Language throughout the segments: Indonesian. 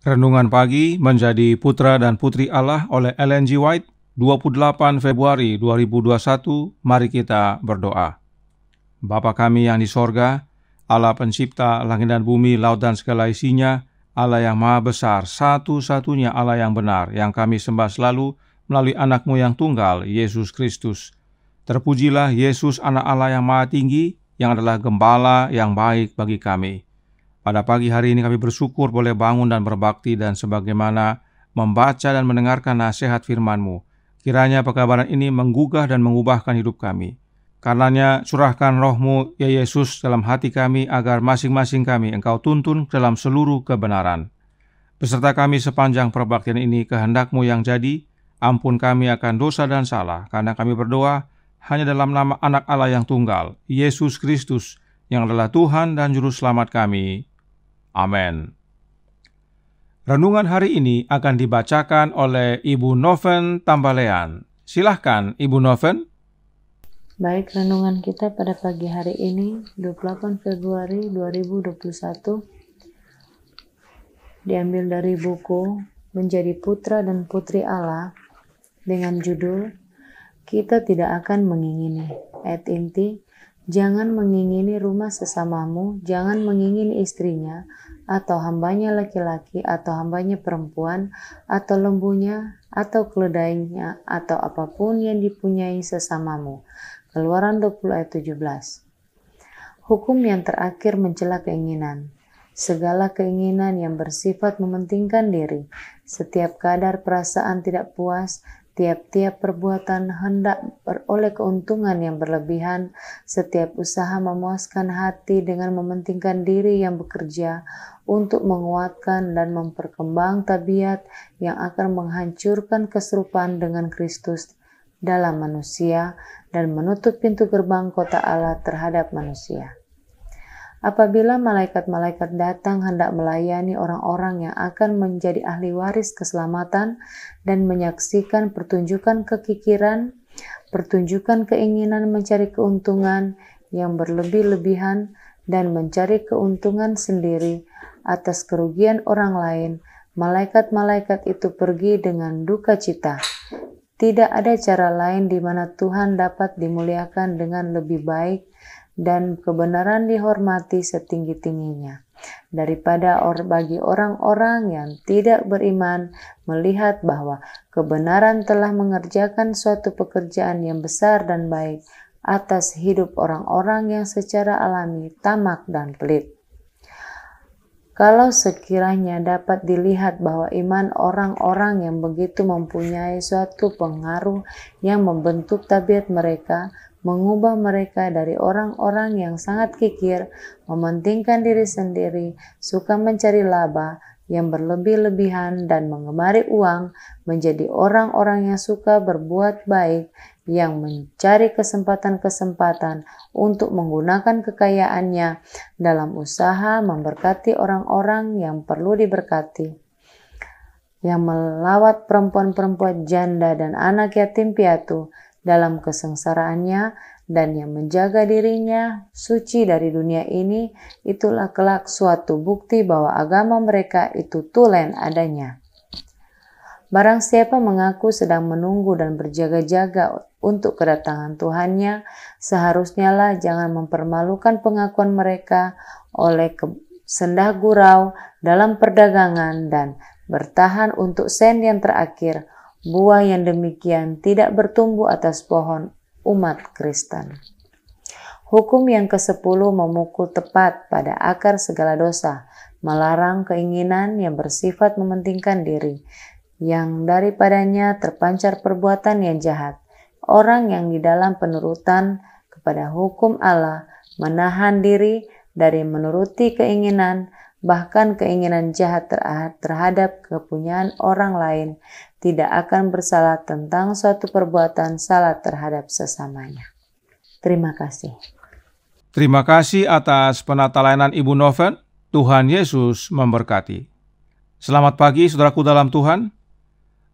Renungan pagi menjadi putra dan putri Allah oleh Ellen G. White, 28 Februari 2021. Mari kita berdoa. Bapa kami yang di sorga, Allah pencipta langit dan bumi, laut dan segala isinya, Allah yang maha besar, satu-satunya Allah yang benar, yang kami sembah selalu melalui anakmu yang tunggal, Yesus Kristus. Terpujilah Yesus anak Allah yang maha tinggi, yang adalah gembala yang baik bagi kami. Pada pagi hari ini kami bersyukur boleh bangun dan berbakti dan sebagaimana membaca dan mendengarkan nasihat firman-Mu. Kiranya pekabaran ini menggugah dan mengubahkan hidup kami. Karenanya curahkan rohmu, ya Yesus, dalam hati kami agar masing-masing kami engkau tuntun dalam seluruh kebenaran. Beserta kami sepanjang perbaktian ini kehendakmu yang jadi, ampun kami akan dosa dan salah, karena kami berdoa hanya dalam nama anak Allah yang tunggal, Yesus Kristus, yang adalah Tuhan dan Juru Selamat kami. Amin. Renungan hari ini akan dibacakan oleh Ibu Noven Tambalean. Silahkan, Ibu Noven. Baik, renungan kita pada pagi hari ini, 28 Februari 2021, diambil dari buku Menjadi Putra dan Putri Allah dengan judul Kita Tidak Akan Mengingini. Ayat inti, Jangan mengingini rumah sesamamu, jangan mengingini istrinya, atau hambanya laki-laki, atau hambanya perempuan, atau lembunya, atau keledainya, atau apapun yang dipunyai sesamamu. Keluaran 20 ayat 17 Hukum yang terakhir mencela keinginan. Segala keinginan yang bersifat mementingkan diri, setiap kadar perasaan tidak puas, Tiap-tiap perbuatan hendak beroleh keuntungan yang berlebihan, setiap usaha memuaskan hati dengan mementingkan diri yang bekerja untuk menguatkan dan memperkembang tabiat yang akan menghancurkan keserupaan dengan Kristus dalam manusia dan menutup pintu gerbang kota Allah terhadap manusia. Apabila malaikat-malaikat datang hendak melayani orang-orang yang akan menjadi ahli waris keselamatan dan menyaksikan pertunjukan kekikiran, pertunjukan keinginan mencari keuntungan yang berlebih-lebihan dan mencari keuntungan sendiri atas kerugian orang lain, malaikat-malaikat itu pergi dengan duka cita. Tidak ada cara lain di mana Tuhan dapat dimuliakan dengan lebih baik dan kebenaran dihormati setinggi-tingginya daripada or bagi orang-orang yang tidak beriman melihat bahwa kebenaran telah mengerjakan suatu pekerjaan yang besar dan baik atas hidup orang-orang yang secara alami tamak dan pelit. Kalau sekiranya dapat dilihat bahwa iman orang-orang yang begitu mempunyai suatu pengaruh yang membentuk tabiat mereka, mengubah mereka dari orang-orang yang sangat kikir, mementingkan diri sendiri, suka mencari laba, yang berlebih-lebihan dan mengemari uang, menjadi orang-orang yang suka berbuat baik, yang mencari kesempatan-kesempatan untuk menggunakan kekayaannya dalam usaha memberkati orang-orang yang perlu diberkati yang melawat perempuan-perempuan janda dan anak yatim piatu, dalam kesengsaraannya dan yang menjaga dirinya suci dari dunia ini, itulah kelak suatu bukti bahwa agama mereka itu tulen adanya. Barang siapa mengaku sedang menunggu dan berjaga-jaga untuk kedatangan Tuhannya, seharusnya lah jangan mempermalukan pengakuan mereka oleh sendah gurau dalam perdagangan dan bertahan untuk sen yang terakhir, Buah yang demikian tidak bertumbuh atas pohon umat Kristen. Hukum yang ke-10 memukul tepat pada akar segala dosa, melarang keinginan yang bersifat mementingkan diri, yang daripadanya terpancar perbuatan yang jahat. Orang yang di dalam penurutan kepada hukum Allah menahan diri dari menuruti keinginan, bahkan keinginan jahat terhadap kepunyaan orang lain, tidak akan bersalah tentang suatu perbuatan salah terhadap sesamanya. Terima kasih. Terima kasih atas penata layanan Ibu Noven. Tuhan Yesus memberkati. Selamat pagi saudaraku dalam Tuhan.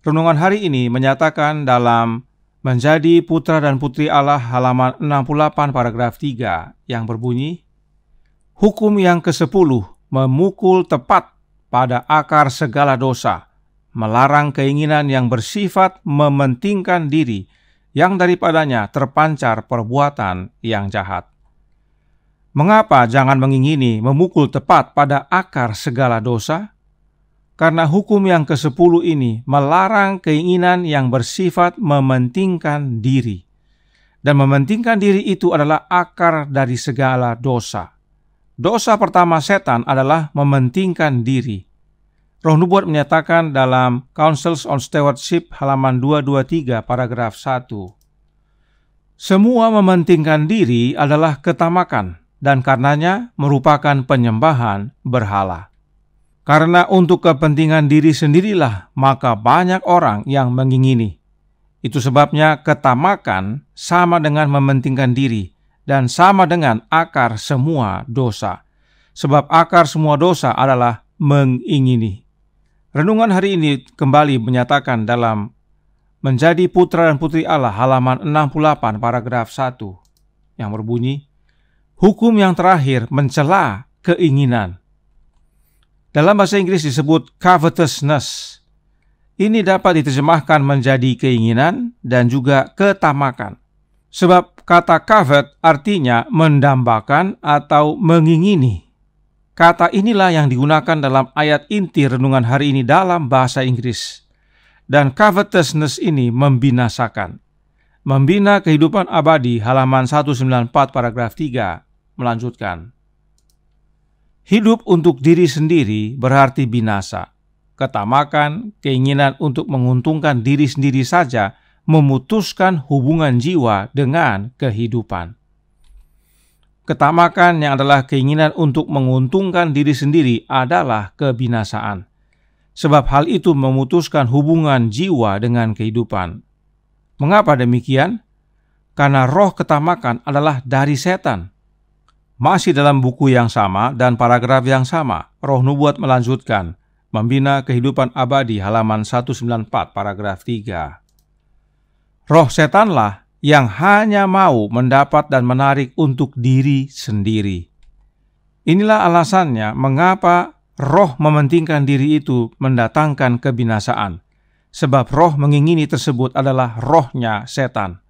Renungan hari ini menyatakan dalam Menjadi Putra dan Putri Allah halaman 68 paragraf 3 yang berbunyi Hukum yang ke-10 memukul tepat pada akar segala dosa melarang keinginan yang bersifat mementingkan diri, yang daripadanya terpancar perbuatan yang jahat. Mengapa jangan mengingini memukul tepat pada akar segala dosa? Karena hukum yang ke ke-10 ini melarang keinginan yang bersifat mementingkan diri. Dan mementingkan diri itu adalah akar dari segala dosa. Dosa pertama setan adalah mementingkan diri. Roh Nubuat menyatakan dalam Councils on Stewardship halaman 223 paragraf 1. Semua mementingkan diri adalah ketamakan dan karenanya merupakan penyembahan berhala. Karena untuk kepentingan diri sendirilah maka banyak orang yang mengingini. Itu sebabnya ketamakan sama dengan mementingkan diri dan sama dengan akar semua dosa. Sebab akar semua dosa adalah mengingini. Renungan hari ini kembali menyatakan dalam Menjadi putra dan putri Allah halaman 68 paragraf 1 yang berbunyi Hukum yang terakhir mencela keinginan. Dalam bahasa Inggris disebut covetousness. Ini dapat diterjemahkan menjadi keinginan dan juga ketamakan. Sebab kata covet artinya mendambakan atau mengingini. Kata inilah yang digunakan dalam ayat inti renungan hari ini dalam bahasa Inggris. Dan covetousness ini membinasakan. Membina kehidupan abadi halaman 194 paragraf 3 melanjutkan. Hidup untuk diri sendiri berarti binasa. Ketamakan, keinginan untuk menguntungkan diri sendiri saja memutuskan hubungan jiwa dengan kehidupan. Ketamakan yang adalah keinginan untuk menguntungkan diri sendiri adalah kebinasaan. Sebab hal itu memutuskan hubungan jiwa dengan kehidupan. Mengapa demikian? Karena roh ketamakan adalah dari setan. Masih dalam buku yang sama dan paragraf yang sama, roh nubuat melanjutkan, Membina Kehidupan Abadi halaman 194 paragraf 3. Roh setanlah yang hanya mau mendapat dan menarik untuk diri sendiri. Inilah alasannya mengapa roh mementingkan diri itu mendatangkan kebinasaan, sebab roh mengingini tersebut adalah rohnya setan.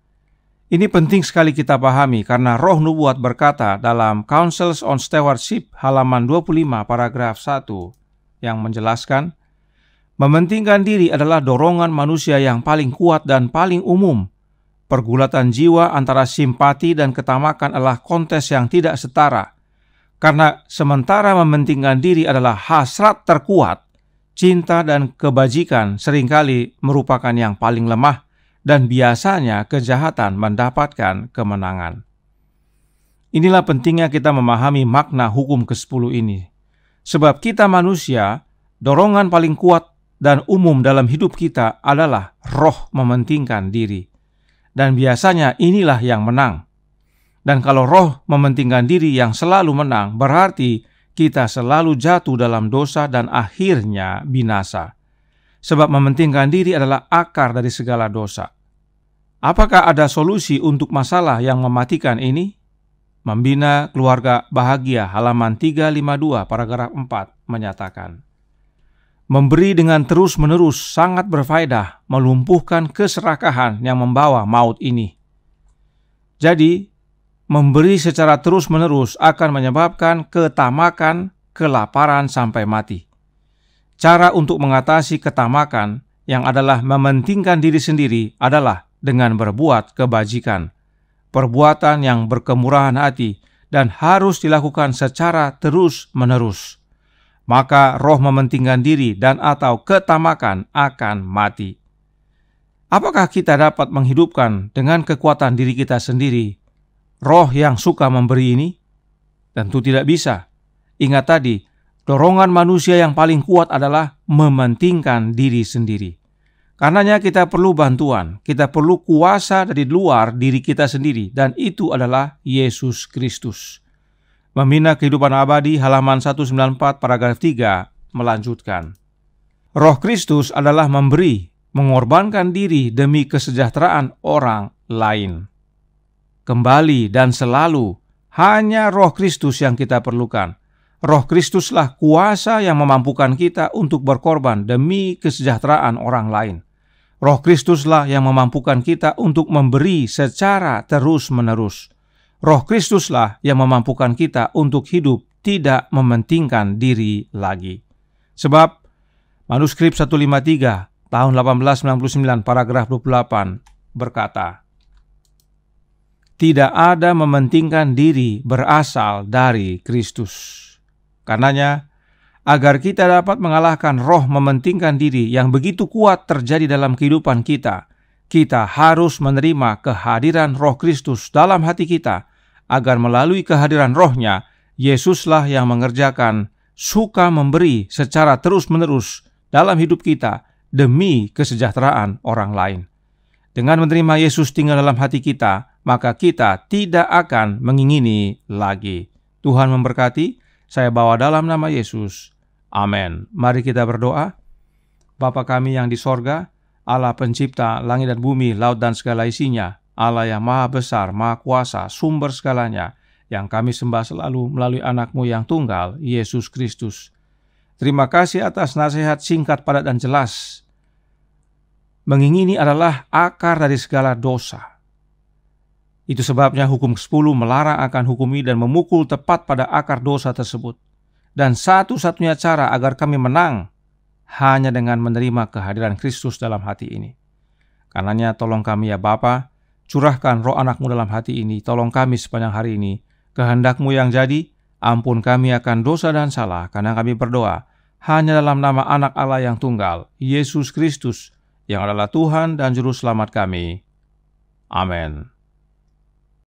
Ini penting sekali kita pahami karena roh nubuat berkata dalam Councils on Stewardship halaman 25 paragraf 1 yang menjelaskan, Mementingkan diri adalah dorongan manusia yang paling kuat dan paling umum Pergulatan jiwa antara simpati dan ketamakan adalah kontes yang tidak setara. Karena sementara mementingkan diri adalah hasrat terkuat, cinta dan kebajikan seringkali merupakan yang paling lemah dan biasanya kejahatan mendapatkan kemenangan. Inilah pentingnya kita memahami makna hukum ke-10 ini. Sebab kita manusia, dorongan paling kuat dan umum dalam hidup kita adalah roh mementingkan diri dan biasanya inilah yang menang. Dan kalau roh mementingkan diri yang selalu menang, berarti kita selalu jatuh dalam dosa dan akhirnya binasa. Sebab mementingkan diri adalah akar dari segala dosa. Apakah ada solusi untuk masalah yang mematikan ini? Membina keluarga bahagia halaman 352 paragraf 4 menyatakan Memberi dengan terus-menerus sangat berfaedah melumpuhkan keserakahan yang membawa maut ini. Jadi, memberi secara terus-menerus akan menyebabkan ketamakan, kelaparan sampai mati. Cara untuk mengatasi ketamakan yang adalah mementingkan diri sendiri adalah dengan berbuat kebajikan, perbuatan yang berkemurahan hati dan harus dilakukan secara terus-menerus maka roh mementingkan diri dan atau ketamakan akan mati. Apakah kita dapat menghidupkan dengan kekuatan diri kita sendiri roh yang suka memberi ini? Tentu tidak bisa. Ingat tadi, dorongan manusia yang paling kuat adalah mementingkan diri sendiri. Karenanya kita perlu bantuan, kita perlu kuasa dari luar diri kita sendiri dan itu adalah Yesus Kristus. Membina Kehidupan Abadi halaman 194 paragraf 3 melanjutkan. Roh Kristus adalah memberi, mengorbankan diri demi kesejahteraan orang lain. Kembali dan selalu hanya Roh Kristus yang kita perlukan. Roh Kristuslah kuasa yang memampukan kita untuk berkorban demi kesejahteraan orang lain. Roh Kristuslah yang memampukan kita untuk memberi secara terus-menerus. Roh Kristuslah yang memampukan kita untuk hidup tidak mementingkan diri lagi. Sebab manuskrip 153 tahun 1899 paragraf 28 berkata, tidak ada mementingkan diri berasal dari Kristus. Karenanya, agar kita dapat mengalahkan roh mementingkan diri yang begitu kuat terjadi dalam kehidupan kita, kita harus menerima kehadiran roh Kristus dalam hati kita agar melalui kehadiran rohnya, Yesuslah yang mengerjakan suka memberi secara terus-menerus dalam hidup kita demi kesejahteraan orang lain. Dengan menerima Yesus tinggal dalam hati kita, maka kita tidak akan mengingini lagi. Tuhan memberkati, saya bawa dalam nama Yesus. Amin. Mari kita berdoa. Bapa kami yang di sorga, Allah pencipta langit dan bumi, laut dan segala isinya, Allah yang maha besar, maha kuasa, sumber segalanya, yang kami sembah selalu melalui anakmu yang tunggal, Yesus Kristus. Terima kasih atas nasihat singkat, padat, dan jelas. Mengingini adalah akar dari segala dosa. Itu sebabnya hukum 10 melarang akan hukumi dan memukul tepat pada akar dosa tersebut. Dan satu-satunya cara agar kami menang hanya dengan menerima kehadiran Kristus dalam hati ini. Karenanya tolong kami ya Bapa, curahkan roh anakmu dalam hati ini, tolong kami sepanjang hari ini, kehendakmu yang jadi, ampun kami akan dosa dan salah, karena kami berdoa, hanya dalam nama anak Allah yang tunggal, Yesus Kristus, yang adalah Tuhan dan Juru Selamat kami. Amin.